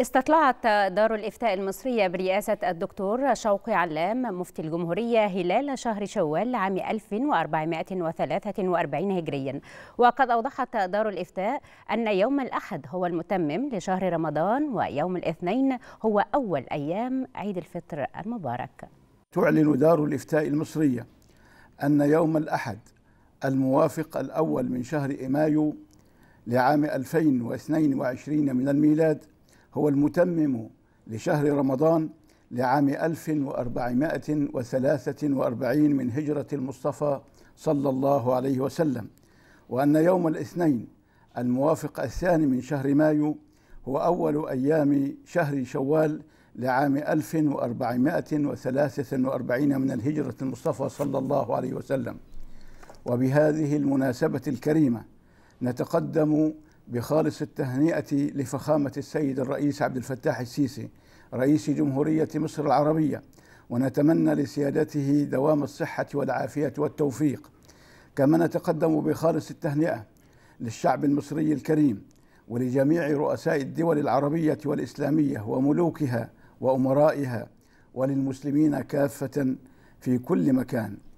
استطلعت دار الإفتاء المصرية برئاسة الدكتور شوقي علام مفتي الجمهورية هلال شهر شوال عام 1443 هجريا وقد أوضحت دار الإفتاء أن يوم الأحد هو المتمم لشهر رمضان ويوم الاثنين هو أول أيام عيد الفطر المبارك تعلن دار الإفتاء المصرية أن يوم الأحد الموافق الأول من شهر مايو لعام 2022 من الميلاد هو المتمم لشهر رمضان لعام 1443 من هجرة المصطفى صلى الله عليه وسلم وأن يوم الاثنين الموافق الثاني من شهر مايو هو أول أيام شهر شوال لعام 1443 من الهجرة المصطفى صلى الله عليه وسلم وبهذه المناسبة الكريمة نتقدم بخالص التهنئة لفخامة السيد الرئيس عبد الفتاح السيسي رئيس جمهورية مصر العربية ونتمنى لسيادته دوام الصحة والعافية والتوفيق كما نتقدم بخالص التهنئة للشعب المصري الكريم ولجميع رؤساء الدول العربية والإسلامية وملوكها وأمرائها وللمسلمين كافة في كل مكان